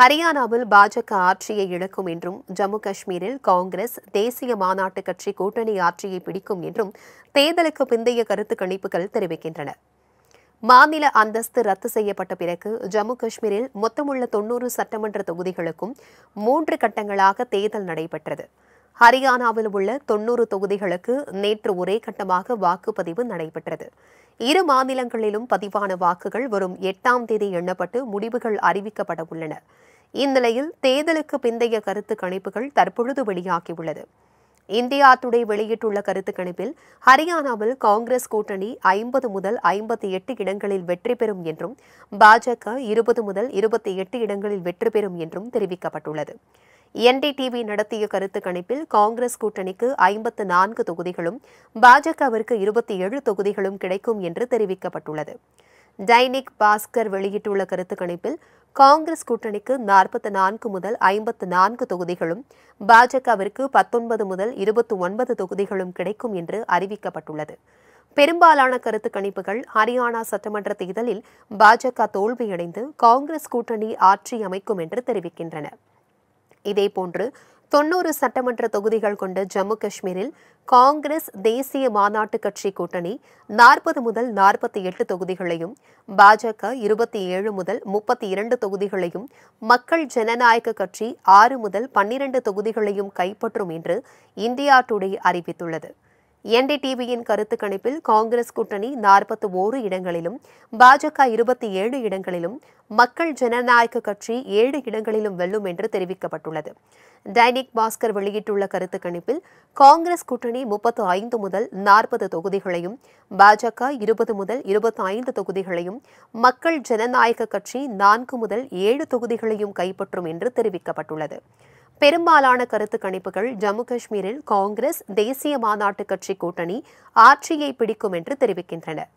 ஹரியானாவில் பாஜக ஆட்சியை இழக்கும் என்றும் ஜம்மு காஷ்மீரில் காங்கிரஸ் தேசிய மாநாட்டு கட்சி கூட்டணி ஆட்சியை பிடிக்கும் என்றும் தேர்தலுக்கு பிந்தைய கருத்து கணிப்புகள் தெரிவிக்கின்றன மாநில அந்தஸ்து ரத்து செய்யப்பட்ட பிறகு ஜம்மு காஷ்மீரில் மொத்தமுள்ள தொன்னூறு சட்டமன்ற தொகுதிகளுக்கும் மூன்று கட்டங்களாக தேர்தல் நடைபெற்றது ஹரியானாவில் உள்ள தொன்னூறு தொகுதிகளுக்கு நேற்று ஒரே கட்டமாக வாக்குப்பதிவு நடைபெற்றது இரு மாநிலங்களிலும் பதிவான வாக்குகள் வரும் எட்டாம் தேதி எண்ணப்பட்டு முடிவுகள் அறிவிக்கப்பட உள்ளன இந்நிலையில் தேர்தலுக்கு பிந்தைய கருத்து கணிப்புகள் தற்பொழுது வெளியாகியுள்ளது இந்தியா துடை வெளியிட்டுள்ள கருத்து கணிப்பில் ஹரியானாவில் காங்கிரஸ் கூட்டணி ஐம்பது முதல் ஐம்பத்தி எட்டு இடங்களில் வெற்றி பெறும் என்றும் பாஜக இருபது முதல் இருபத்தி எட்டு இடங்களில் வெற்றி பெறும் என்றும் தெரிவிக்கப்பட்டுள்ளது என்டிடிவி நடத்திய கருத்து கணிப்பில் காங்கிரஸ் கூட்டணிக்கு ஐம்பத்து நான்கு தொகுதிகளும் பாஜகவிற்கு இருபத்தி ஏழு தொகுதிகளும் கிடைக்கும் என்று தெரிவிக்கப்பட்டுள்ளது டைனிக் பாஸ்கர் வெளியிட்டுள்ள கருத்து கணிப்பில் காங்கிரஸ் கூட்டணிக்கு நாற்பத்தி நான்கு முதல் ஐம்பத்து நான்கு தொகுதிகளும் பாஜகவிற்கு பத்தொன்பது முதல் இருபத்தி ஒன்பது தொகுதிகளும் கிடைக்கும் என்று அறிவிக்கப்பட்டுள்ளது பெரும்பாலான கருத்து கணிப்புகள் ஹரியானா சட்டமன்ற தேர்தலில் பாஜக தோல்வியடைந்து காங்கிரஸ் கூட்டணி ஆட்சி அமைக்கும் என்று தெரிவிக்கின்றன இதேபோன்று தொன்னூறு சட்டமன்ற தொகுதிகள் கொண்ட ஜம்மு காஷ்மீரில் காங்கிரஸ் தேசிய மாநாட்டு கட்சி கூட்டணி நாற்பது முதல் நாற்பத்தி எட்டு தொகுதிகளையும் பாஜக இருபத்தி ஏழு முதல் முப்பத்தி இரண்டு தொகுதிகளையும் மக்கள் ஜனநாயக கட்சி ஆறு முதல் பன்னிரண்டு தொகுதிகளையும் கைப்பற்றும் என்று இந்தியா டுடே அறிவித்துள்ளது என்டிடிவியின் கருத்து கணிப்பில் காங்கிரஸ் கூட்டணி நாற்பத்தி ஓரு இடங்களிலும் பாஜக இருபத்தி ஏழு இடங்களிலும் மக்கள் ஜனநாயக கட்சி ஏழு இடங்களிலும் வெல்லும் என்று தெரிவிக்கப்பட்டுள்ளது டைனிக் பாஸ்கர் வெளியிட்டுள்ள கருத்து கணிப்பில் காங்கிரஸ் கூட்டணி முப்பத்து ஐந்து முதல் நாற்பது தொகுதிகளையும் பாஜக இருபது முதல் இருபத்தி ஐந்து தொகுதிகளையும் மக்கள் ஜனநாயக கட்சி நான்கு முதல் ஏழு தொகுதிகளையும் கைப்பற்றும் என்று தெரிவிக்கப்பட்டுள்ளது பெரும்பாலான கருத்து கணிப்புகள் ஜம்மு காஷ்மீரில் காங்கிரஸ் தேசிய மாநாட்டு கட்சி கூட்டணி ஆட்சியை பிடிக்கும் என்று தெரிவிக்கின்றன